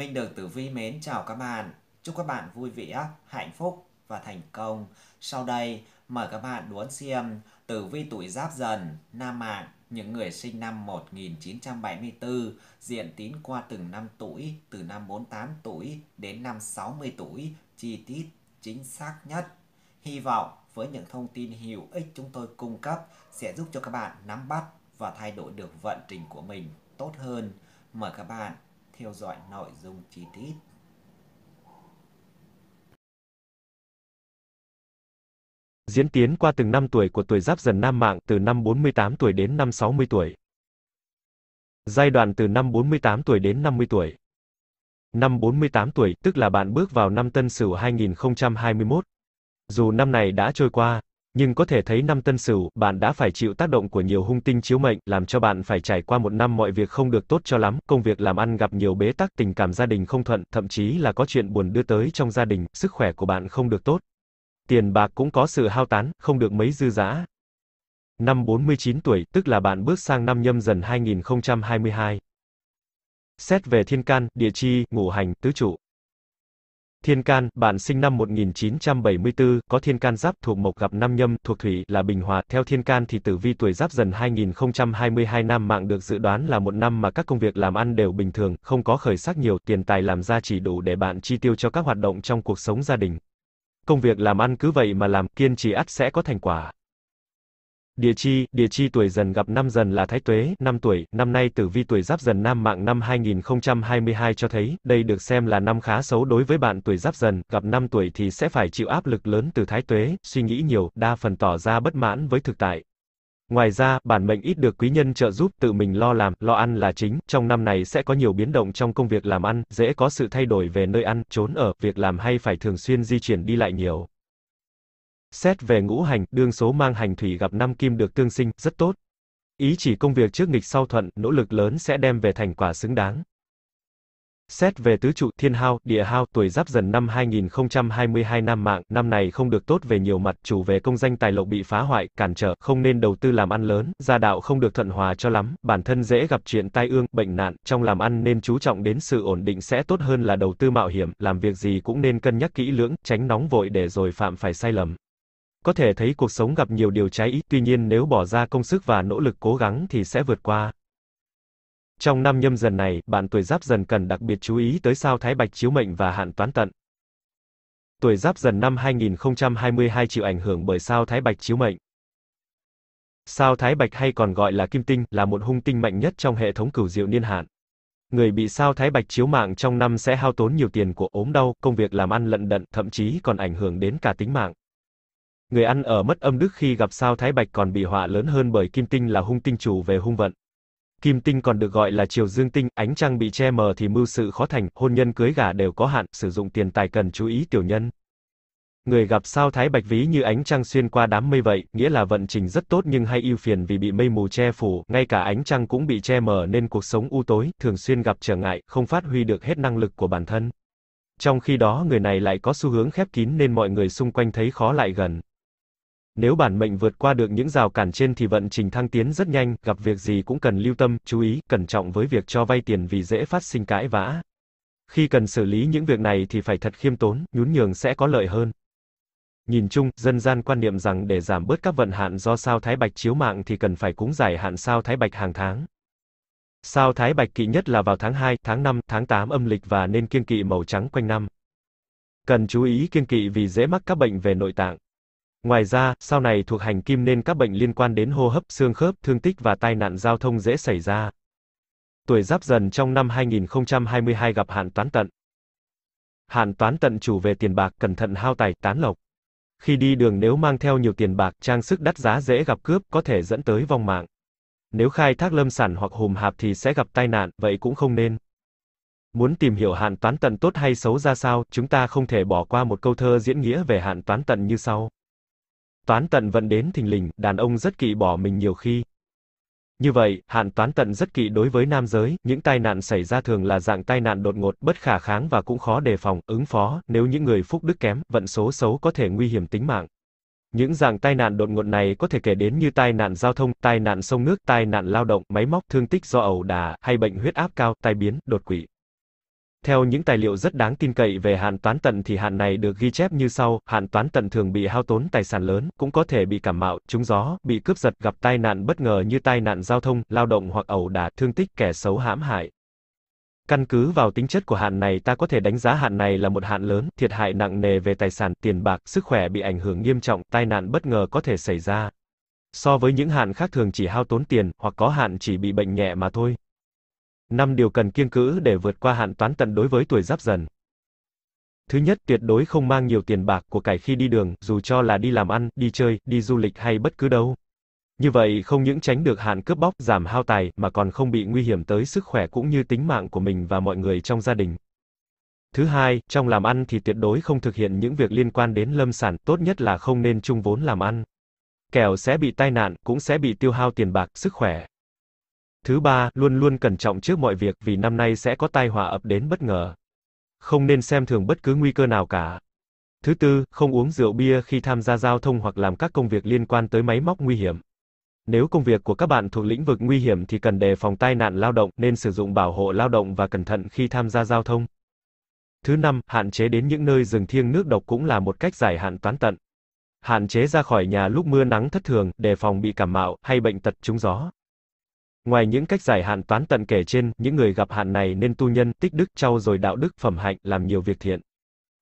Minh được Tử Vi mến chào các bạn. Chúc các bạn vui vẻ, hạnh phúc và thành công. Sau đây, mời các bạn đón xem Tử Vi tuổi Giáp Dần, Nam Mạng, những người sinh năm 1974, diện tín qua từng năm tuổi, từ năm 48 tuổi đến năm 60 tuổi, chi tiết chính xác nhất. Hy vọng với những thông tin hữu ích chúng tôi cung cấp sẽ giúp cho các bạn nắm bắt và thay đổi được vận trình của mình tốt hơn. Mời các bạn theo dõi nội dung chi tiết. Diễn tiến qua từng năm tuổi của tuổi giáp dần nam mạng từ năm 48 tuổi đến năm 60 tuổi. Giai đoạn từ năm 48 tuổi đến 50 tuổi. Năm 48 tuổi, tức là bạn bước vào năm tân sửu 2021. Dù năm này đã trôi qua, nhưng có thể thấy năm tân sửu, bạn đã phải chịu tác động của nhiều hung tinh chiếu mệnh, làm cho bạn phải trải qua một năm mọi việc không được tốt cho lắm, công việc làm ăn gặp nhiều bế tắc, tình cảm gia đình không thuận, thậm chí là có chuyện buồn đưa tới trong gia đình, sức khỏe của bạn không được tốt. Tiền bạc cũng có sự hao tán, không được mấy dư dã. Năm 49 tuổi, tức là bạn bước sang năm nhâm dần 2022. Xét về thiên can, địa chi, ngũ hành, tứ trụ, Thiên can, bạn sinh năm 1974, có thiên can giáp thuộc mộc gặp năm nhâm, thuộc thủy là bình hòa. Theo thiên can thì tử vi tuổi giáp dần 2022 năm mạng được dự đoán là một năm mà các công việc làm ăn đều bình thường, không có khởi sắc nhiều, tiền tài làm ra chỉ đủ để bạn chi tiêu cho các hoạt động trong cuộc sống gia đình. Công việc làm ăn cứ vậy mà làm, kiên trì ắt sẽ có thành quả. Địa chi, địa chi tuổi dần gặp năm dần là thái tuế, năm tuổi, năm nay tử vi tuổi giáp dần nam mạng năm 2022 cho thấy, đây được xem là năm khá xấu đối với bạn tuổi giáp dần, gặp năm tuổi thì sẽ phải chịu áp lực lớn từ thái tuế, suy nghĩ nhiều, đa phần tỏ ra bất mãn với thực tại. Ngoài ra, bản mệnh ít được quý nhân trợ giúp, tự mình lo làm, lo ăn là chính, trong năm này sẽ có nhiều biến động trong công việc làm ăn, dễ có sự thay đổi về nơi ăn, trốn ở, việc làm hay phải thường xuyên di chuyển đi lại nhiều. Xét về ngũ hành, đương số mang hành thủy gặp năm kim được tương sinh, rất tốt. Ý chỉ công việc trước nghịch sau thuận, nỗ lực lớn sẽ đem về thành quả xứng đáng. Xét về tứ trụ thiên hao, địa hao, tuổi giáp dần năm 2022 năm mạng, năm này không được tốt về nhiều mặt, chủ về công danh tài lộc bị phá hoại, cản trở, không nên đầu tư làm ăn lớn, gia đạo không được thuận hòa cho lắm, bản thân dễ gặp chuyện tai ương, bệnh nạn, trong làm ăn nên chú trọng đến sự ổn định sẽ tốt hơn là đầu tư mạo hiểm, làm việc gì cũng nên cân nhắc kỹ lưỡng, tránh nóng vội để rồi phạm phải sai lầm. Có thể thấy cuộc sống gặp nhiều điều trái ý, tuy nhiên nếu bỏ ra công sức và nỗ lực cố gắng thì sẽ vượt qua. Trong năm nhâm dần này, bạn tuổi giáp dần cần đặc biệt chú ý tới sao thái bạch chiếu mệnh và hạn toán tận. Tuổi giáp dần năm 2022 chịu ảnh hưởng bởi sao thái bạch chiếu mệnh. Sao thái bạch hay còn gọi là kim tinh là một hung tinh mạnh nhất trong hệ thống cửu diệu niên hạn. Người bị sao thái bạch chiếu mạng trong năm sẽ hao tốn nhiều tiền của ốm đau, công việc làm ăn lận đận, thậm chí còn ảnh hưởng đến cả tính mạng người ăn ở mất âm đức khi gặp sao Thái Bạch còn bị họa lớn hơn bởi kim tinh là hung tinh chủ về hung vận. Kim tinh còn được gọi là chiều dương tinh, ánh trăng bị che mờ thì mưu sự khó thành, hôn nhân cưới gả đều có hạn, sử dụng tiền tài cần chú ý tiểu nhân. Người gặp sao Thái Bạch ví như ánh trăng xuyên qua đám mây vậy, nghĩa là vận trình rất tốt nhưng hay ưu phiền vì bị mây mù che phủ, ngay cả ánh trăng cũng bị che mờ nên cuộc sống u tối, thường xuyên gặp trở ngại, không phát huy được hết năng lực của bản thân. Trong khi đó người này lại có xu hướng khép kín nên mọi người xung quanh thấy khó lại gần nếu bản mệnh vượt qua được những rào cản trên thì vận trình thăng tiến rất nhanh, gặp việc gì cũng cần lưu tâm, chú ý, cẩn trọng với việc cho vay tiền vì dễ phát sinh cãi vã. Khi cần xử lý những việc này thì phải thật khiêm tốn, nhún nhường sẽ có lợi hơn. Nhìn chung, dân gian quan niệm rằng để giảm bớt các vận hạn do sao Thái Bạch chiếu mạng thì cần phải cúng giải hạn sao Thái Bạch hàng tháng. Sao Thái Bạch kỵ nhất là vào tháng 2, tháng 5, tháng 8 âm lịch và nên kiêng kỵ màu trắng quanh năm. Cần chú ý kiêng kỵ vì dễ mắc các bệnh về nội tạng. Ngoài ra, sau này thuộc hành kim nên các bệnh liên quan đến hô hấp, xương khớp, thương tích và tai nạn giao thông dễ xảy ra. Tuổi giáp dần trong năm 2022 gặp hạn toán tận. Hạn toán tận chủ về tiền bạc, cẩn thận hao tài, tán lộc. Khi đi đường nếu mang theo nhiều tiền bạc, trang sức đắt giá dễ gặp cướp, có thể dẫn tới vong mạng. Nếu khai thác lâm sản hoặc hùm hạp thì sẽ gặp tai nạn, vậy cũng không nên. Muốn tìm hiểu hạn toán tận tốt hay xấu ra sao, chúng ta không thể bỏ qua một câu thơ diễn nghĩa về hạn toán tận như sau. Toán tận vận đến thình lình, đàn ông rất kỵ bỏ mình nhiều khi. Như vậy, hạn toán tận rất kỵ đối với nam giới, những tai nạn xảy ra thường là dạng tai nạn đột ngột, bất khả kháng và cũng khó đề phòng, ứng phó, nếu những người phúc đức kém, vận số xấu có thể nguy hiểm tính mạng. Những dạng tai nạn đột ngột này có thể kể đến như tai nạn giao thông, tai nạn sông nước, tai nạn lao động, máy móc, thương tích do ẩu đà, hay bệnh huyết áp cao, tai biến, đột quỵ. Theo những tài liệu rất đáng tin cậy về hạn toán tận thì hạn này được ghi chép như sau, hạn toán tận thường bị hao tốn tài sản lớn, cũng có thể bị cảm mạo, trúng gió, bị cướp giật, gặp tai nạn bất ngờ như tai nạn giao thông, lao động hoặc ẩu đả, thương tích, kẻ xấu hãm hại. Căn cứ vào tính chất của hạn này ta có thể đánh giá hạn này là một hạn lớn, thiệt hại nặng nề về tài sản, tiền bạc, sức khỏe bị ảnh hưởng nghiêm trọng, tai nạn bất ngờ có thể xảy ra. So với những hạn khác thường chỉ hao tốn tiền, hoặc có hạn chỉ bị bệnh nhẹ mà thôi. 5 điều cần kiêng cữ để vượt qua hạn toán tận đối với tuổi giáp dần. Thứ nhất, tuyệt đối không mang nhiều tiền bạc của cải khi đi đường, dù cho là đi làm ăn, đi chơi, đi du lịch hay bất cứ đâu. Như vậy không những tránh được hạn cướp bóc, giảm hao tài, mà còn không bị nguy hiểm tới sức khỏe cũng như tính mạng của mình và mọi người trong gia đình. Thứ hai, trong làm ăn thì tuyệt đối không thực hiện những việc liên quan đến lâm sản, tốt nhất là không nên chung vốn làm ăn. Kẻo sẽ bị tai nạn, cũng sẽ bị tiêu hao tiền bạc, sức khỏe. Thứ ba, luôn luôn cẩn trọng trước mọi việc vì năm nay sẽ có tai họa ập đến bất ngờ. Không nên xem thường bất cứ nguy cơ nào cả. Thứ tư, không uống rượu bia khi tham gia giao thông hoặc làm các công việc liên quan tới máy móc nguy hiểm. Nếu công việc của các bạn thuộc lĩnh vực nguy hiểm thì cần đề phòng tai nạn lao động, nên sử dụng bảo hộ lao động và cẩn thận khi tham gia giao thông. Thứ năm, hạn chế đến những nơi rừng thiêng nước độc cũng là một cách giải hạn toán tận. Hạn chế ra khỏi nhà lúc mưa nắng thất thường, đề phòng bị cảm mạo hay bệnh tật trúng gió. Ngoài những cách giải hạn toán tận kể trên, những người gặp hạn này nên tu nhân, tích đức, trau dồi đạo đức, phẩm hạnh, làm nhiều việc thiện.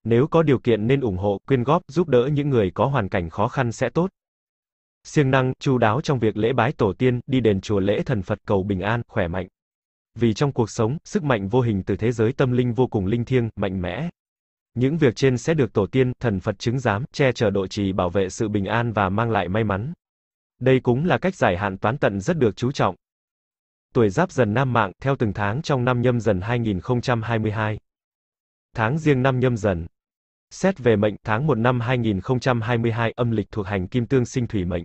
Nếu có điều kiện nên ủng hộ, quyên góp, giúp đỡ những người có hoàn cảnh khó khăn sẽ tốt. Siêng năng, chu đáo trong việc lễ bái tổ tiên, đi đền chùa lễ thần Phật cầu bình an, khỏe mạnh. Vì trong cuộc sống, sức mạnh vô hình từ thế giới tâm linh vô cùng linh thiêng, mạnh mẽ. Những việc trên sẽ được tổ tiên, thần Phật chứng giám, che chở độ trì bảo vệ sự bình an và mang lại may mắn. Đây cũng là cách giải hạn toán tận rất được chú trọng tuổi giáp dần nam mạng, theo từng tháng trong năm nhâm dần 2022. Tháng riêng năm nhâm dần. Xét về mệnh, tháng 1 năm 2022 âm lịch thuộc hành kim tương sinh thủy mệnh.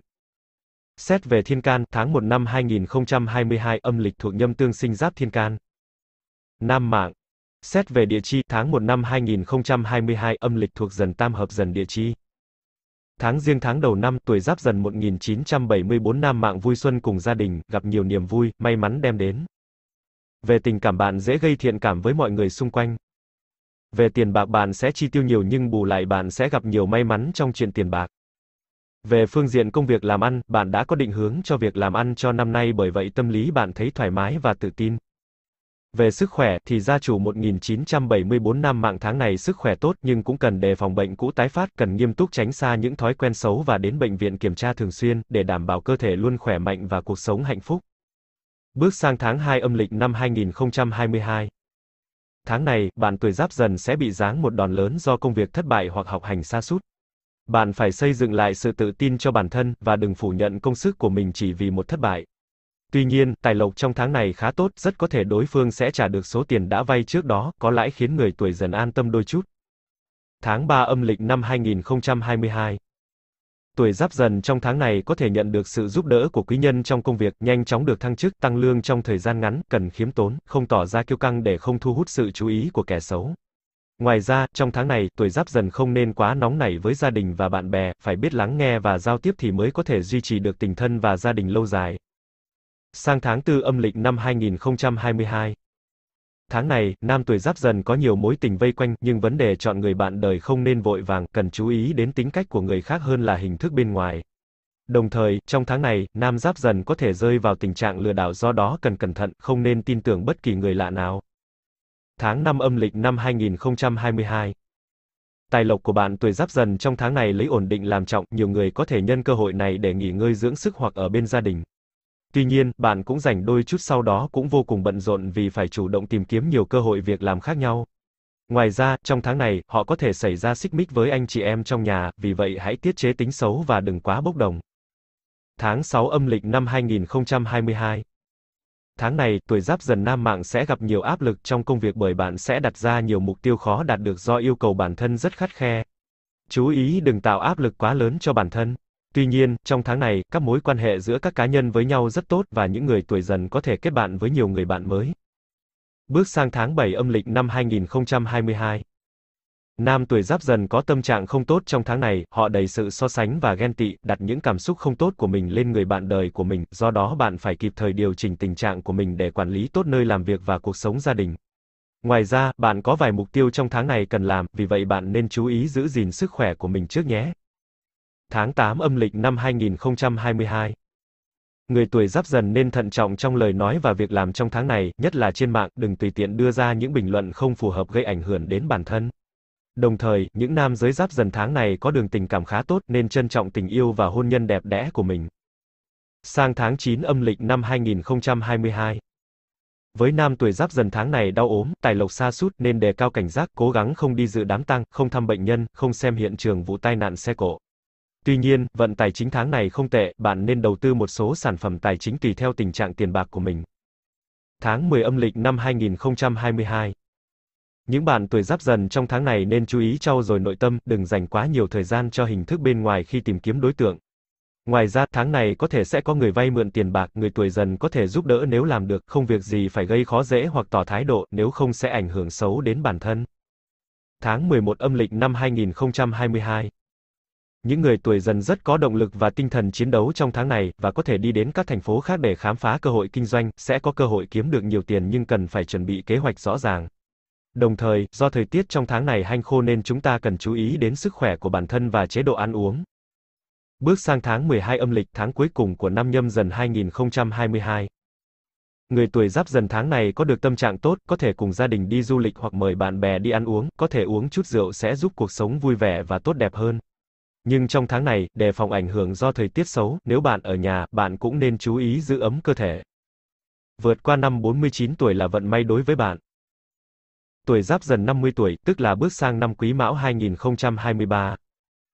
Xét về thiên can, tháng 1 năm 2022 âm lịch thuộc nhâm tương sinh giáp thiên can. Nam mạng. Xét về địa chi, tháng 1 năm 2022 âm lịch thuộc dần tam hợp dần địa chi. Tháng riêng tháng đầu năm, tuổi Giáp Dần 1974 Nam Mạng vui xuân cùng gia đình, gặp nhiều niềm vui, may mắn đem đến. Về tình cảm bạn dễ gây thiện cảm với mọi người xung quanh. Về tiền bạc bạn sẽ chi tiêu nhiều nhưng bù lại bạn sẽ gặp nhiều may mắn trong chuyện tiền bạc. Về phương diện công việc làm ăn, bạn đã có định hướng cho việc làm ăn cho năm nay bởi vậy tâm lý bạn thấy thoải mái và tự tin. Về sức khỏe, thì gia chủ 1974 năm mạng tháng này sức khỏe tốt nhưng cũng cần đề phòng bệnh cũ tái phát, cần nghiêm túc tránh xa những thói quen xấu và đến bệnh viện kiểm tra thường xuyên, để đảm bảo cơ thể luôn khỏe mạnh và cuộc sống hạnh phúc. Bước sang tháng 2 âm lịch năm 2022. Tháng này, bạn tuổi giáp dần sẽ bị giáng một đòn lớn do công việc thất bại hoặc học hành xa sút. Bạn phải xây dựng lại sự tự tin cho bản thân, và đừng phủ nhận công sức của mình chỉ vì một thất bại. Tuy nhiên, tài lộc trong tháng này khá tốt, rất có thể đối phương sẽ trả được số tiền đã vay trước đó, có lãi khiến người tuổi dần an tâm đôi chút. Tháng 3 âm lịch năm 2022 Tuổi giáp dần trong tháng này có thể nhận được sự giúp đỡ của quý nhân trong công việc, nhanh chóng được thăng chức, tăng lương trong thời gian ngắn, cần khiếm tốn, không tỏ ra kiêu căng để không thu hút sự chú ý của kẻ xấu. Ngoài ra, trong tháng này, tuổi giáp dần không nên quá nóng nảy với gia đình và bạn bè, phải biết lắng nghe và giao tiếp thì mới có thể duy trì được tình thân và gia đình lâu dài. Sang tháng 4 âm lịch năm 2022. Tháng này, nam tuổi giáp dần có nhiều mối tình vây quanh, nhưng vấn đề chọn người bạn đời không nên vội vàng, cần chú ý đến tính cách của người khác hơn là hình thức bên ngoài. Đồng thời, trong tháng này, nam giáp dần có thể rơi vào tình trạng lừa đảo do đó cần cẩn thận, không nên tin tưởng bất kỳ người lạ nào. Tháng 5 âm lịch năm 2022 Tài lộc của bạn tuổi giáp dần trong tháng này lấy ổn định làm trọng, nhiều người có thể nhân cơ hội này để nghỉ ngơi dưỡng sức hoặc ở bên gia đình. Tuy nhiên, bạn cũng dành đôi chút sau đó cũng vô cùng bận rộn vì phải chủ động tìm kiếm nhiều cơ hội việc làm khác nhau. Ngoài ra, trong tháng này, họ có thể xảy ra xích mích với anh chị em trong nhà, vì vậy hãy tiết chế tính xấu và đừng quá bốc đồng. Tháng 6 âm lịch năm 2022 Tháng này, tuổi giáp dần nam mạng sẽ gặp nhiều áp lực trong công việc bởi bạn sẽ đặt ra nhiều mục tiêu khó đạt được do yêu cầu bản thân rất khắt khe. Chú ý đừng tạo áp lực quá lớn cho bản thân. Tuy nhiên, trong tháng này, các mối quan hệ giữa các cá nhân với nhau rất tốt và những người tuổi dần có thể kết bạn với nhiều người bạn mới. Bước sang tháng 7 âm lịch năm 2022. Nam tuổi giáp dần có tâm trạng không tốt trong tháng này, họ đầy sự so sánh và ghen tị, đặt những cảm xúc không tốt của mình lên người bạn đời của mình, do đó bạn phải kịp thời điều chỉnh tình trạng của mình để quản lý tốt nơi làm việc và cuộc sống gia đình. Ngoài ra, bạn có vài mục tiêu trong tháng này cần làm, vì vậy bạn nên chú ý giữ gìn sức khỏe của mình trước nhé tháng 8 âm lịch năm 2022. Người tuổi giáp dần nên thận trọng trong lời nói và việc làm trong tháng này, nhất là trên mạng, đừng tùy tiện đưa ra những bình luận không phù hợp gây ảnh hưởng đến bản thân. Đồng thời, những nam giới giáp dần tháng này có đường tình cảm khá tốt nên trân trọng tình yêu và hôn nhân đẹp đẽ của mình. Sang tháng 9 âm lịch năm 2022. Với nam tuổi giáp dần tháng này đau ốm, tài lộc xa sút nên đề cao cảnh giác, cố gắng không đi dự đám tang, không thăm bệnh nhân, không xem hiện trường vụ tai nạn xe cộ. Tuy nhiên, vận tài chính tháng này không tệ, bạn nên đầu tư một số sản phẩm tài chính tùy theo tình trạng tiền bạc của mình. Tháng 10 âm lịch năm 2022 Những bạn tuổi giáp dần trong tháng này nên chú ý trau dồi nội tâm, đừng dành quá nhiều thời gian cho hình thức bên ngoài khi tìm kiếm đối tượng. Ngoài ra, tháng này có thể sẽ có người vay mượn tiền bạc, người tuổi dần có thể giúp đỡ nếu làm được, không việc gì phải gây khó dễ hoặc tỏ thái độ, nếu không sẽ ảnh hưởng xấu đến bản thân. Tháng 11 âm lịch năm 2022 những người tuổi dần rất có động lực và tinh thần chiến đấu trong tháng này và có thể đi đến các thành phố khác để khám phá cơ hội kinh doanh, sẽ có cơ hội kiếm được nhiều tiền nhưng cần phải chuẩn bị kế hoạch rõ ràng. Đồng thời, do thời tiết trong tháng này hanh khô nên chúng ta cần chú ý đến sức khỏe của bản thân và chế độ ăn uống. Bước sang tháng 12 âm lịch tháng cuối cùng của năm nhâm dần 2022. Người tuổi giáp dần tháng này có được tâm trạng tốt, có thể cùng gia đình đi du lịch hoặc mời bạn bè đi ăn uống, có thể uống chút rượu sẽ giúp cuộc sống vui vẻ và tốt đẹp hơn. Nhưng trong tháng này, đề phòng ảnh hưởng do thời tiết xấu, nếu bạn ở nhà, bạn cũng nên chú ý giữ ấm cơ thể. Vượt qua năm 49 tuổi là vận may đối với bạn. Tuổi Giáp Dần 50 tuổi, tức là bước sang năm Quý Mão 2023.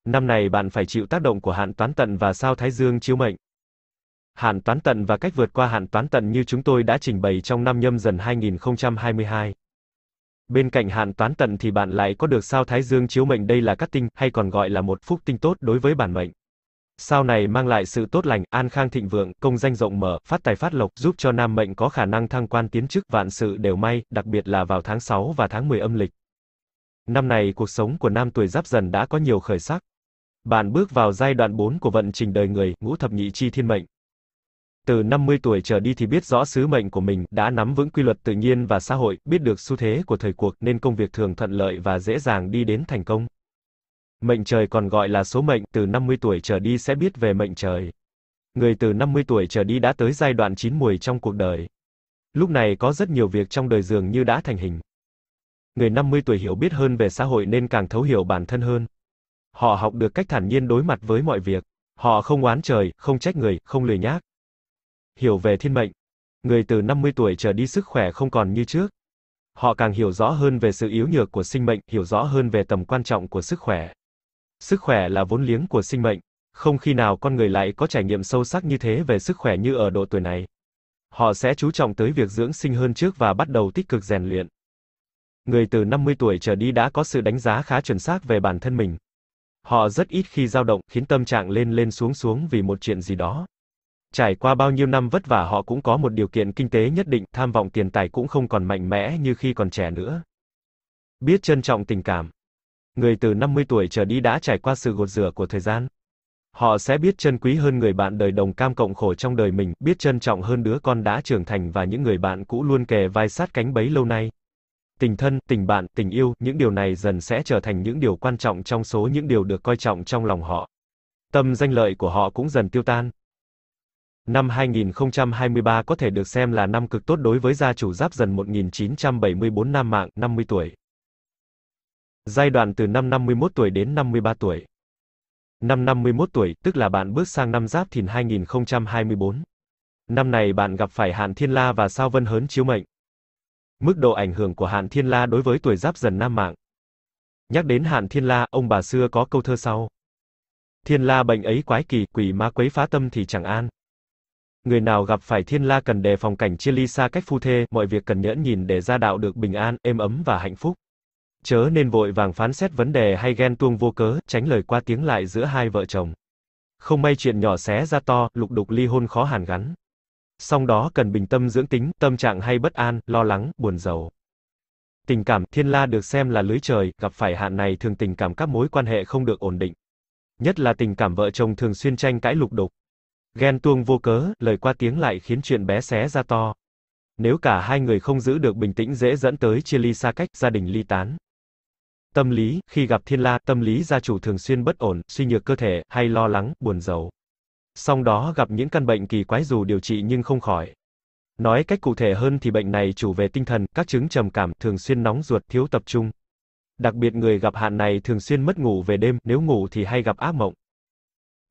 Năm này bạn phải chịu tác động của hạn toán tận và sao Thái Dương chiếu mệnh. Hạn toán tận và cách vượt qua hạn toán tận như chúng tôi đã trình bày trong năm nhâm dần 2022. Bên cạnh hạn toán tận thì bạn lại có được sao Thái Dương chiếu mệnh đây là cát tinh, hay còn gọi là một phúc tinh tốt đối với bản mệnh. Sao này mang lại sự tốt lành, an khang thịnh vượng, công danh rộng mở, phát tài phát lộc, giúp cho nam mệnh có khả năng thăng quan tiến chức, vạn sự đều may, đặc biệt là vào tháng 6 và tháng 10 âm lịch. Năm này cuộc sống của nam tuổi Giáp Dần đã có nhiều khởi sắc. Bạn bước vào giai đoạn 4 của vận trình đời người, ngũ thập nhị chi thiên mệnh. Từ 50 tuổi trở đi thì biết rõ sứ mệnh của mình, đã nắm vững quy luật tự nhiên và xã hội, biết được xu thế của thời cuộc nên công việc thường thuận lợi và dễ dàng đi đến thành công. Mệnh trời còn gọi là số mệnh, từ 50 tuổi trở đi sẽ biết về mệnh trời. Người từ 50 tuổi trở đi đã tới giai đoạn chín muồi trong cuộc đời. Lúc này có rất nhiều việc trong đời dường như đã thành hình. Người 50 tuổi hiểu biết hơn về xã hội nên càng thấu hiểu bản thân hơn. Họ học được cách thản nhiên đối mặt với mọi việc. Họ không oán trời, không trách người, không lười nhác hiểu về thiên mệnh. Người từ 50 tuổi trở đi sức khỏe không còn như trước. Họ càng hiểu rõ hơn về sự yếu nhược của sinh mệnh, hiểu rõ hơn về tầm quan trọng của sức khỏe. Sức khỏe là vốn liếng của sinh mệnh, không khi nào con người lại có trải nghiệm sâu sắc như thế về sức khỏe như ở độ tuổi này. Họ sẽ chú trọng tới việc dưỡng sinh hơn trước và bắt đầu tích cực rèn luyện. Người từ 50 tuổi trở đi đã có sự đánh giá khá chuẩn xác về bản thân mình. Họ rất ít khi dao động, khiến tâm trạng lên lên xuống xuống vì một chuyện gì đó. Trải qua bao nhiêu năm vất vả họ cũng có một điều kiện kinh tế nhất định, tham vọng tiền tài cũng không còn mạnh mẽ như khi còn trẻ nữa. Biết trân trọng tình cảm. Người từ 50 tuổi trở đi đã trải qua sự gột rửa của thời gian. Họ sẽ biết trân quý hơn người bạn đời đồng cam cộng khổ trong đời mình, biết trân trọng hơn đứa con đã trưởng thành và những người bạn cũ luôn kề vai sát cánh bấy lâu nay. Tình thân, tình bạn, tình yêu, những điều này dần sẽ trở thành những điều quan trọng trong số những điều được coi trọng trong lòng họ. Tâm danh lợi của họ cũng dần tiêu tan, Năm 2023 có thể được xem là năm cực tốt đối với gia chủ Giáp Dần 1974 nam mạng, 50 tuổi. Giai đoạn từ năm 51 tuổi đến 53 tuổi. Năm 51 tuổi, tức là bạn bước sang năm Giáp Thìn 2024. Năm này bạn gặp phải Hạn Thiên La và Sao Vân Hớn chiếu mệnh. Mức độ ảnh hưởng của Hạn Thiên La đối với tuổi Giáp Dần nam mạng. Nhắc đến Hạn Thiên La, ông bà xưa có câu thơ sau: Thiên La bệnh ấy quái kỳ, quỷ ma quấy phá tâm thì chẳng an. Người nào gặp phải thiên la cần đề phòng cảnh chia ly xa cách phu thê, mọi việc cần nhẫn nhìn để gia đạo được bình an, êm ấm và hạnh phúc. Chớ nên vội vàng phán xét vấn đề hay ghen tuông vô cớ, tránh lời qua tiếng lại giữa hai vợ chồng. Không may chuyện nhỏ xé ra to, lục đục ly hôn khó hàn gắn. Song đó cần bình tâm dưỡng tính, tâm trạng hay bất an, lo lắng, buồn giàu. Tình cảm, thiên la được xem là lưới trời, gặp phải hạn này thường tình cảm các mối quan hệ không được ổn định. Nhất là tình cảm vợ chồng thường xuyên tranh cãi lục đục. Ghen tuông vô cớ, lời qua tiếng lại khiến chuyện bé xé ra to. Nếu cả hai người không giữ được bình tĩnh dễ dẫn tới chia ly xa cách, gia đình ly tán. Tâm lý, khi gặp thiên la, tâm lý gia chủ thường xuyên bất ổn, suy nhược cơ thể, hay lo lắng, buồn rầu. Song đó gặp những căn bệnh kỳ quái dù điều trị nhưng không khỏi. Nói cách cụ thể hơn thì bệnh này chủ về tinh thần, các chứng trầm cảm, thường xuyên nóng ruột, thiếu tập trung. Đặc biệt người gặp hạn này thường xuyên mất ngủ về đêm, nếu ngủ thì hay gặp ác mộng.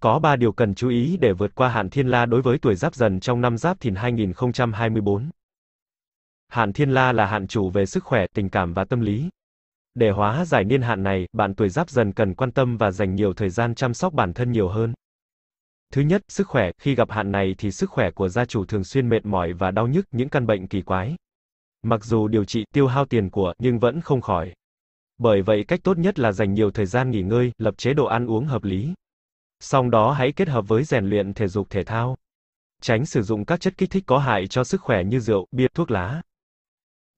Có 3 điều cần chú ý để vượt qua hạn thiên la đối với tuổi giáp dần trong năm giáp thìn 2024. Hạn thiên la là hạn chủ về sức khỏe, tình cảm và tâm lý. Để hóa giải niên hạn này, bạn tuổi giáp dần cần quan tâm và dành nhiều thời gian chăm sóc bản thân nhiều hơn. Thứ nhất, sức khỏe, khi gặp hạn này thì sức khỏe của gia chủ thường xuyên mệt mỏi và đau nhức những căn bệnh kỳ quái. Mặc dù điều trị tiêu hao tiền của nhưng vẫn không khỏi. Bởi vậy cách tốt nhất là dành nhiều thời gian nghỉ ngơi, lập chế độ ăn uống hợp lý, song đó hãy kết hợp với rèn luyện thể dục thể thao. Tránh sử dụng các chất kích thích có hại cho sức khỏe như rượu, bia, thuốc lá.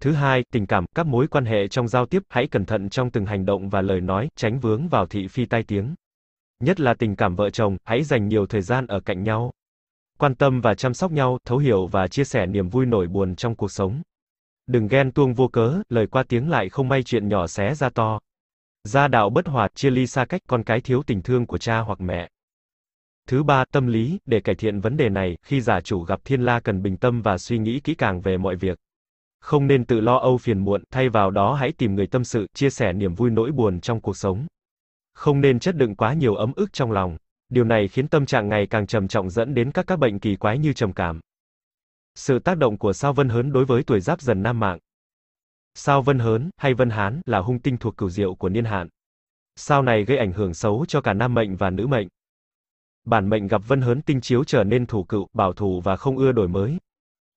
Thứ hai, tình cảm, các mối quan hệ trong giao tiếp, hãy cẩn thận trong từng hành động và lời nói, tránh vướng vào thị phi tai tiếng. Nhất là tình cảm vợ chồng, hãy dành nhiều thời gian ở cạnh nhau. Quan tâm và chăm sóc nhau, thấu hiểu và chia sẻ niềm vui nổi buồn trong cuộc sống. Đừng ghen tuông vô cớ, lời qua tiếng lại không may chuyện nhỏ xé ra to. Gia đạo bất hòa, chia ly xa cách con cái thiếu tình thương của cha hoặc mẹ. Thứ ba, tâm lý, để cải thiện vấn đề này, khi giả chủ gặp thiên la cần bình tâm và suy nghĩ kỹ càng về mọi việc. Không nên tự lo âu phiền muộn, thay vào đó hãy tìm người tâm sự, chia sẻ niềm vui nỗi buồn trong cuộc sống. Không nên chất đựng quá nhiều ấm ức trong lòng. Điều này khiến tâm trạng ngày càng trầm trọng dẫn đến các các bệnh kỳ quái như trầm cảm. Sự tác động của sao Vân Hớn đối với tuổi Giáp dần nam mạng sao Vân Hớn, hay Vân Hán, là hung tinh thuộc cửu diệu của niên hạn. Sao này gây ảnh hưởng xấu cho cả nam mệnh và nữ mệnh. Bản mệnh gặp Vân Hớn tinh chiếu trở nên thủ cựu, bảo thủ và không ưa đổi mới.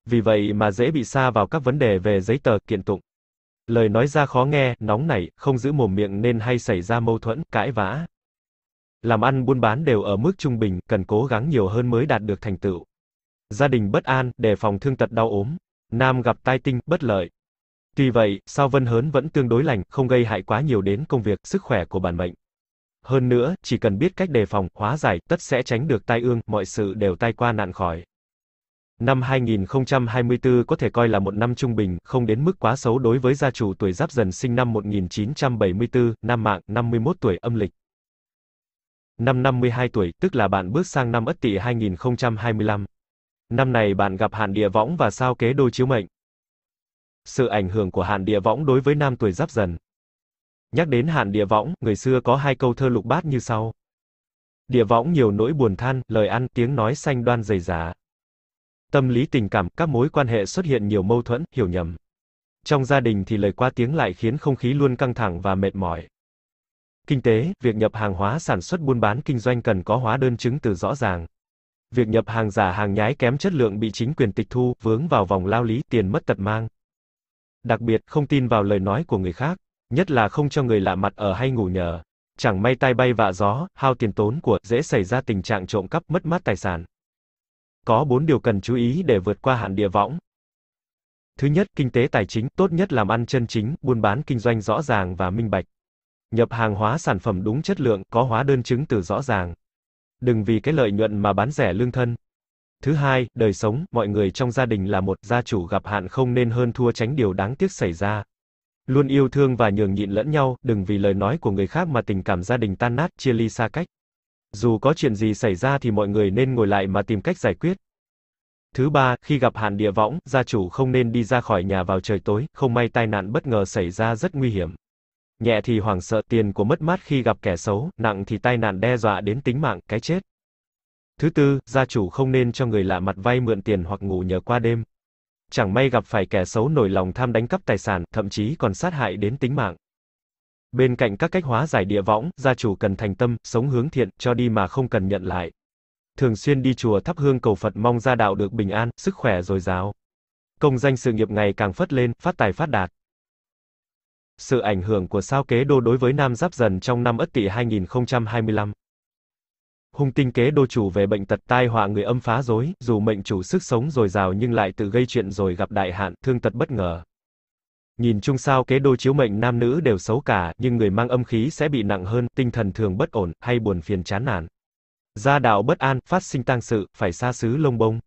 Vì vậy mà dễ bị xa vào các vấn đề về giấy tờ, kiện tụng. Lời nói ra khó nghe, nóng nảy, không giữ mồm miệng nên hay xảy ra mâu thuẫn, cãi vã. Làm ăn buôn bán đều ở mức trung bình, cần cố gắng nhiều hơn mới đạt được thành tựu. Gia đình bất an, đề phòng thương tật đau ốm. Nam gặp tai tinh, bất lợi. Tuy vậy, sao Vân Hớn vẫn tương đối lành, không gây hại quá nhiều đến công việc, sức khỏe của bản mệnh. Hơn nữa, chỉ cần biết cách đề phòng, hóa giải, tất sẽ tránh được tai ương, mọi sự đều tai qua nạn khỏi. Năm 2024 có thể coi là một năm trung bình, không đến mức quá xấu đối với gia chủ tuổi Giáp Dần sinh năm 1974, nam mạng, 51 tuổi âm lịch. Năm 52 tuổi, tức là bạn bước sang năm Ất Tỵ 2025. Năm này bạn gặp hạn địa võng và sao kế đôi chiếu mệnh sự ảnh hưởng của hạn Địa Võng đối với nam tuổi Giáp Dần. Nhắc đến hạn Địa Võng, người xưa có hai câu thơ lục bát như sau. Địa Võng nhiều nỗi buồn than, lời ăn, tiếng nói xanh đoan dày dà. Tâm lý tình cảm, các mối quan hệ xuất hiện nhiều mâu thuẫn, hiểu nhầm. Trong gia đình thì lời qua tiếng lại khiến không khí luôn căng thẳng và mệt mỏi. Kinh tế, việc nhập hàng hóa sản xuất buôn bán kinh doanh cần có hóa đơn chứng từ rõ ràng. Việc nhập hàng giả hàng nhái kém chất lượng bị chính quyền tịch thu, vướng vào vòng lao lý, tiền mất tật mang. Đặc biệt, không tin vào lời nói của người khác, nhất là không cho người lạ mặt ở hay ngủ nhờ. Chẳng may tai bay vạ gió, hao tiền tốn của, dễ xảy ra tình trạng trộm cắp mất mát tài sản. Có 4 điều cần chú ý để vượt qua hạn địa võng. Thứ nhất, kinh tế tài chính, tốt nhất làm ăn chân chính, buôn bán kinh doanh rõ ràng và minh bạch. Nhập hàng hóa sản phẩm đúng chất lượng, có hóa đơn chứng từ rõ ràng. Đừng vì cái lợi nhuận mà bán rẻ lương thân, Thứ hai, đời sống, mọi người trong gia đình là một, gia chủ gặp hạn không nên hơn thua tránh điều đáng tiếc xảy ra. Luôn yêu thương và nhường nhịn lẫn nhau, đừng vì lời nói của người khác mà tình cảm gia đình tan nát, chia ly xa cách. Dù có chuyện gì xảy ra thì mọi người nên ngồi lại mà tìm cách giải quyết. Thứ ba, khi gặp hạn địa võng, gia chủ không nên đi ra khỏi nhà vào trời tối, không may tai nạn bất ngờ xảy ra rất nguy hiểm. Nhẹ thì hoảng sợ tiền của mất mát khi gặp kẻ xấu, nặng thì tai nạn đe dọa đến tính mạng, cái chết. Thứ tư, gia chủ không nên cho người lạ mặt vay mượn tiền hoặc ngủ nhờ qua đêm. Chẳng may gặp phải kẻ xấu nổi lòng tham đánh cắp tài sản, thậm chí còn sát hại đến tính mạng. Bên cạnh các cách hóa giải địa võng, gia chủ cần thành tâm, sống hướng thiện, cho đi mà không cần nhận lại. Thường xuyên đi chùa thắp hương cầu Phật mong gia đạo được bình an, sức khỏe dồi dào. Công danh sự nghiệp ngày càng phất lên, phát tài phát đạt. Sự ảnh hưởng của sao kế đô đối với nam giáp dần trong năm Ất Tỵ 2025 hung tinh kế đô chủ về bệnh tật tai họa người âm phá rối dù mệnh chủ sức sống dồi dào nhưng lại tự gây chuyện rồi gặp đại hạn, thương tật bất ngờ. Nhìn chung sao kế đô chiếu mệnh nam nữ đều xấu cả, nhưng người mang âm khí sẽ bị nặng hơn, tinh thần thường bất ổn, hay buồn phiền chán nản. Gia đạo bất an, phát sinh tang sự, phải xa xứ lông bông.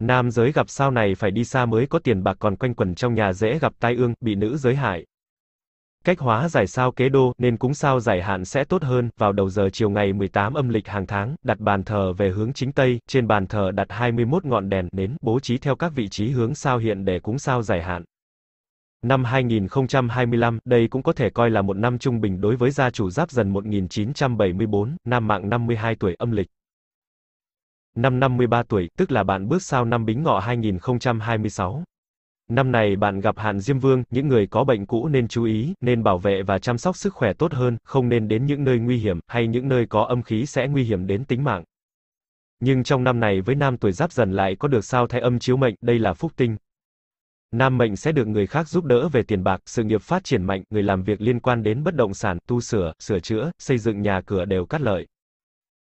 Nam giới gặp sao này phải đi xa mới có tiền bạc còn quanh quẩn trong nhà dễ gặp tai ương, bị nữ giới hại, Cách hóa giải sao kế đô nên cúng sao giải hạn sẽ tốt hơn, vào đầu giờ chiều ngày 18 âm lịch hàng tháng, đặt bàn thờ về hướng chính tây, trên bàn thờ đặt 21 ngọn đèn nến bố trí theo các vị trí hướng sao hiện để cúng sao giải hạn. Năm 2025, đây cũng có thể coi là một năm trung bình đối với gia chủ Giáp Dần 1974, nam mạng 52 tuổi âm lịch. Năm 53 tuổi, tức là bạn bước sao năm Bính Ngọ 2026. Năm này bạn gặp hạn Diêm Vương, những người có bệnh cũ nên chú ý, nên bảo vệ và chăm sóc sức khỏe tốt hơn, không nên đến những nơi nguy hiểm, hay những nơi có âm khí sẽ nguy hiểm đến tính mạng. Nhưng trong năm này với nam tuổi giáp dần lại có được sao thái âm chiếu mệnh, đây là phúc tinh. Nam mệnh sẽ được người khác giúp đỡ về tiền bạc, sự nghiệp phát triển mạnh, người làm việc liên quan đến bất động sản, tu sửa, sửa chữa, xây dựng nhà cửa đều cắt lợi.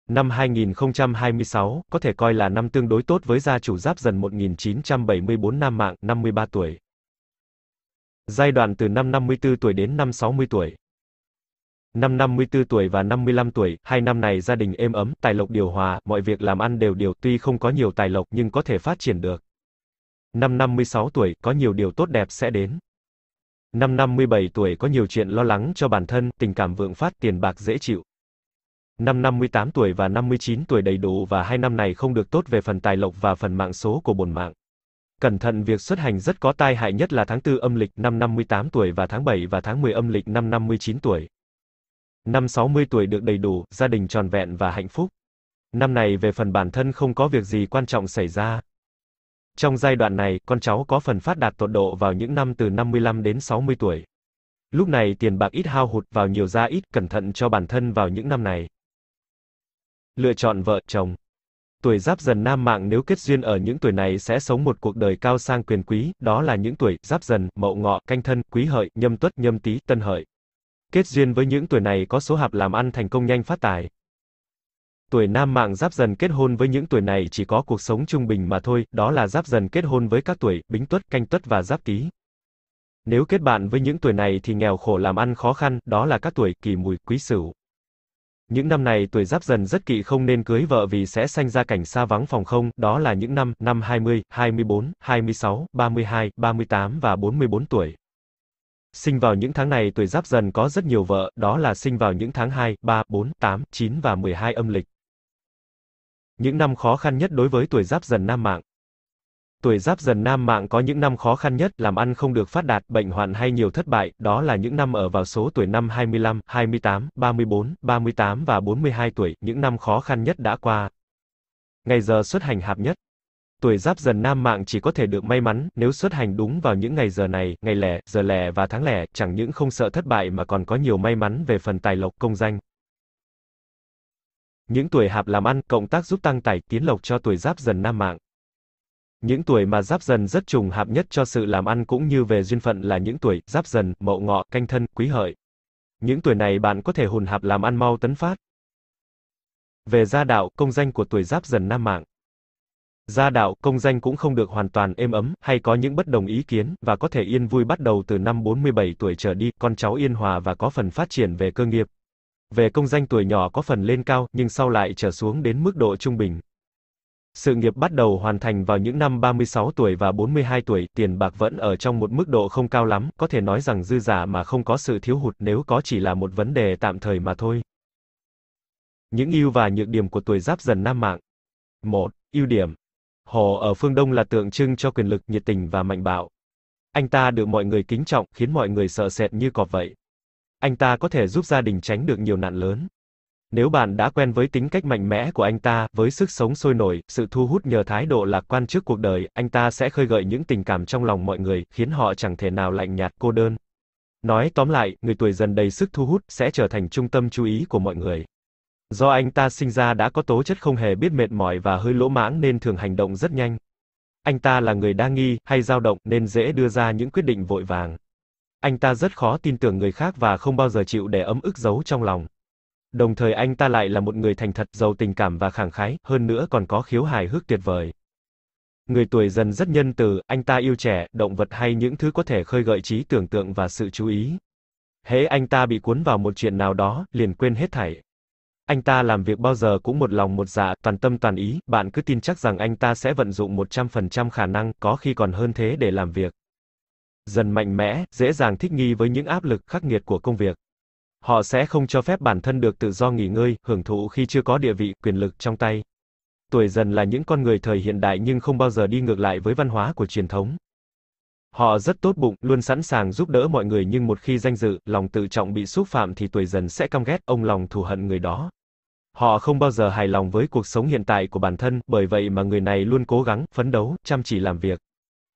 Năm 2026 có thể coi là năm tương đối tốt với gia chủ Giáp Dần 1974 nam mạng, 53 tuổi. Giai đoạn từ năm 54 tuổi đến năm 60 tuổi. Năm 54 tuổi và 55 tuổi, hai năm này gia đình êm ấm, tài lộc điều hòa, mọi việc làm ăn đều điều, tuy không có nhiều tài lộc nhưng có thể phát triển được. Năm 56 tuổi, có nhiều điều tốt đẹp sẽ đến. Năm 57 tuổi có nhiều chuyện lo lắng cho bản thân, tình cảm vượng phát, tiền bạc dễ chịu. Năm 58 tuổi và 59 tuổi đầy đủ và hai năm này không được tốt về phần tài lộc và phần mạng số của bổn mạng. Cẩn thận việc xuất hành rất có tai hại nhất là tháng 4 âm lịch năm 58 tuổi và tháng 7 và tháng 10 âm lịch năm 59 tuổi. Năm 60 tuổi được đầy đủ, gia đình tròn vẹn và hạnh phúc. Năm này về phần bản thân không có việc gì quan trọng xảy ra. Trong giai đoạn này, con cháu có phần phát đạt tột độ vào những năm từ 55 đến 60 tuổi. Lúc này tiền bạc ít hao hụt vào nhiều ra ít, cẩn thận cho bản thân vào những năm này. Lựa chọn vợ chồng. Tuổi giáp dần nam mạng nếu kết duyên ở những tuổi này sẽ sống một cuộc đời cao sang quyền quý, đó là những tuổi giáp dần, mậu ngọ, canh thân, quý hợi, nhâm tuất, nhâm tý, tân hợi. Kết duyên với những tuổi này có số hạp làm ăn thành công nhanh phát tài. Tuổi nam mạng giáp dần kết hôn với những tuổi này chỉ có cuộc sống trung bình mà thôi, đó là giáp dần kết hôn với các tuổi bính tuất, canh tuất và giáp tý. Nếu kết bạn với những tuổi này thì nghèo khổ làm ăn khó khăn, đó là các tuổi kỷ mùi, quý sửu. Những năm này tuổi giáp dần rất kỵ không nên cưới vợ vì sẽ sanh ra cảnh xa vắng phòng không, đó là những năm, năm 20, 24, 26, 32, 38 và 44 tuổi. Sinh vào những tháng này tuổi giáp dần có rất nhiều vợ, đó là sinh vào những tháng 2, 3, 4, 8, 9 và 12 âm lịch. Những năm khó khăn nhất đối với tuổi giáp dần nam mạng. Tuổi giáp dần nam mạng có những năm khó khăn nhất, làm ăn không được phát đạt, bệnh hoạn hay nhiều thất bại, đó là những năm ở vào số tuổi năm 25, 28, 34, 38 và 42 tuổi, những năm khó khăn nhất đã qua. Ngày giờ xuất hành hạp nhất. Tuổi giáp dần nam mạng chỉ có thể được may mắn nếu xuất hành đúng vào những ngày giờ này, ngày lẻ, giờ lẻ và tháng lẻ, chẳng những không sợ thất bại mà còn có nhiều may mắn về phần tài lộc công danh. Những tuổi hạp làm ăn, cộng tác giúp tăng tài, tiến lộc cho tuổi giáp dần nam mạng. Những tuổi mà giáp dần rất trùng hợp nhất cho sự làm ăn cũng như về duyên phận là những tuổi giáp dần, mậu ngọ, canh thân, quý hợi. Những tuổi này bạn có thể hùn hạp làm ăn mau tấn phát. Về gia đạo, công danh của tuổi giáp dần nam mạng. Gia đạo, công danh cũng không được hoàn toàn êm ấm, hay có những bất đồng ý kiến, và có thể yên vui bắt đầu từ năm 47 tuổi trở đi, con cháu yên hòa và có phần phát triển về cơ nghiệp. Về công danh tuổi nhỏ có phần lên cao, nhưng sau lại trở xuống đến mức độ trung bình. Sự nghiệp bắt đầu hoàn thành vào những năm 36 tuổi và 42 tuổi, tiền bạc vẫn ở trong một mức độ không cao lắm, có thể nói rằng dư giả mà không có sự thiếu hụt nếu có chỉ là một vấn đề tạm thời mà thôi. Những ưu và nhược điểm của tuổi giáp dần nam mạng. 1. ưu điểm. Hồ ở phương Đông là tượng trưng cho quyền lực, nhiệt tình và mạnh bạo. Anh ta được mọi người kính trọng, khiến mọi người sợ sệt như cọp vậy. Anh ta có thể giúp gia đình tránh được nhiều nạn lớn. Nếu bạn đã quen với tính cách mạnh mẽ của anh ta, với sức sống sôi nổi, sự thu hút nhờ thái độ lạc quan trước cuộc đời, anh ta sẽ khơi gợi những tình cảm trong lòng mọi người, khiến họ chẳng thể nào lạnh nhạt cô đơn. Nói tóm lại, người tuổi dần đầy sức thu hút sẽ trở thành trung tâm chú ý của mọi người. Do anh ta sinh ra đã có tố chất không hề biết mệt mỏi và hơi lỗ mãng nên thường hành động rất nhanh. Anh ta là người đa nghi hay dao động nên dễ đưa ra những quyết định vội vàng. Anh ta rất khó tin tưởng người khác và không bao giờ chịu để ấm ức giấu trong lòng. Đồng thời anh ta lại là một người thành thật, giàu tình cảm và khẳng khái, hơn nữa còn có khiếu hài hước tuyệt vời. Người tuổi dần rất nhân từ, anh ta yêu trẻ, động vật hay những thứ có thể khơi gợi trí tưởng tượng và sự chú ý. Hễ anh ta bị cuốn vào một chuyện nào đó, liền quên hết thảy. Anh ta làm việc bao giờ cũng một lòng một dạ, toàn tâm toàn ý, bạn cứ tin chắc rằng anh ta sẽ vận dụng 100% khả năng, có khi còn hơn thế để làm việc. Dần mạnh mẽ, dễ dàng thích nghi với những áp lực khắc nghiệt của công việc. Họ sẽ không cho phép bản thân được tự do nghỉ ngơi, hưởng thụ khi chưa có địa vị, quyền lực trong tay. Tuổi dần là những con người thời hiện đại nhưng không bao giờ đi ngược lại với văn hóa của truyền thống. Họ rất tốt bụng, luôn sẵn sàng giúp đỡ mọi người nhưng một khi danh dự, lòng tự trọng bị xúc phạm thì tuổi dần sẽ căm ghét ông lòng thù hận người đó. Họ không bao giờ hài lòng với cuộc sống hiện tại của bản thân, bởi vậy mà người này luôn cố gắng, phấn đấu, chăm chỉ làm việc.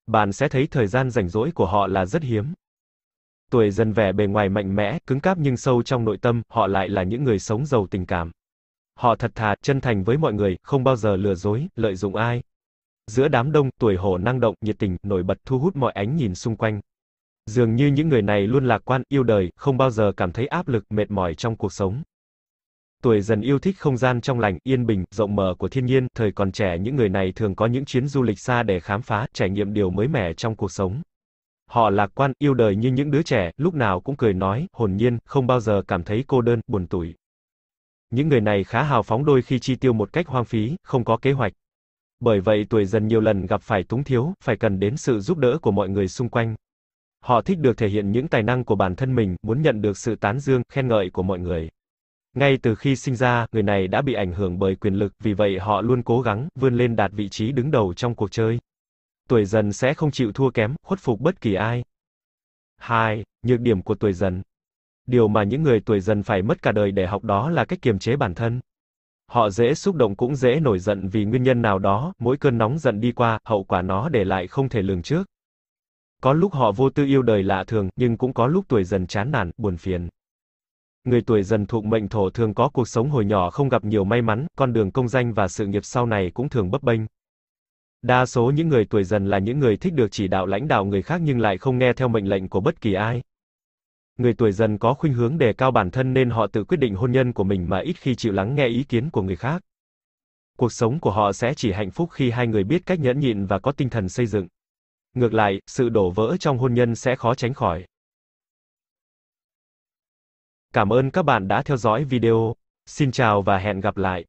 Bạn sẽ thấy thời gian rảnh rỗi của họ là rất hiếm tuổi dần vẻ bề ngoài mạnh mẽ, cứng cáp nhưng sâu trong nội tâm, họ lại là những người sống giàu tình cảm. Họ thật thà, chân thành với mọi người, không bao giờ lừa dối, lợi dụng ai. Giữa đám đông, tuổi hổ năng động, nhiệt tình, nổi bật thu hút mọi ánh nhìn xung quanh. Dường như những người này luôn lạc quan, yêu đời, không bao giờ cảm thấy áp lực, mệt mỏi trong cuộc sống. Tuổi dần yêu thích không gian trong lành, yên bình, rộng mở của thiên nhiên, thời còn trẻ những người này thường có những chuyến du lịch xa để khám phá, trải nghiệm điều mới mẻ trong cuộc sống. Họ lạc quan, yêu đời như những đứa trẻ, lúc nào cũng cười nói, hồn nhiên, không bao giờ cảm thấy cô đơn, buồn tủi. Những người này khá hào phóng đôi khi chi tiêu một cách hoang phí, không có kế hoạch. Bởi vậy tuổi dần nhiều lần gặp phải túng thiếu, phải cần đến sự giúp đỡ của mọi người xung quanh. Họ thích được thể hiện những tài năng của bản thân mình, muốn nhận được sự tán dương, khen ngợi của mọi người. Ngay từ khi sinh ra, người này đã bị ảnh hưởng bởi quyền lực, vì vậy họ luôn cố gắng vươn lên đạt vị trí đứng đầu trong cuộc chơi tuổi dần sẽ không chịu thua kém, khuất phục bất kỳ ai. 2. Nhược điểm của tuổi dần. Điều mà những người tuổi dần phải mất cả đời để học đó là cách kiềm chế bản thân. Họ dễ xúc động cũng dễ nổi giận vì nguyên nhân nào đó, mỗi cơn nóng giận đi qua, hậu quả nó để lại không thể lường trước. Có lúc họ vô tư yêu đời lạ thường, nhưng cũng có lúc tuổi dần chán nản, buồn phiền. Người tuổi dần thuộc mệnh thổ thường có cuộc sống hồi nhỏ không gặp nhiều may mắn, con đường công danh và sự nghiệp sau này cũng thường bấp bênh. Đa số những người tuổi dần là những người thích được chỉ đạo lãnh đạo người khác nhưng lại không nghe theo mệnh lệnh của bất kỳ ai. Người tuổi dần có khuynh hướng đề cao bản thân nên họ tự quyết định hôn nhân của mình mà ít khi chịu lắng nghe ý kiến của người khác. Cuộc sống của họ sẽ chỉ hạnh phúc khi hai người biết cách nhẫn nhịn và có tinh thần xây dựng. Ngược lại, sự đổ vỡ trong hôn nhân sẽ khó tránh khỏi. Cảm ơn các bạn đã theo dõi video. Xin chào và hẹn gặp lại.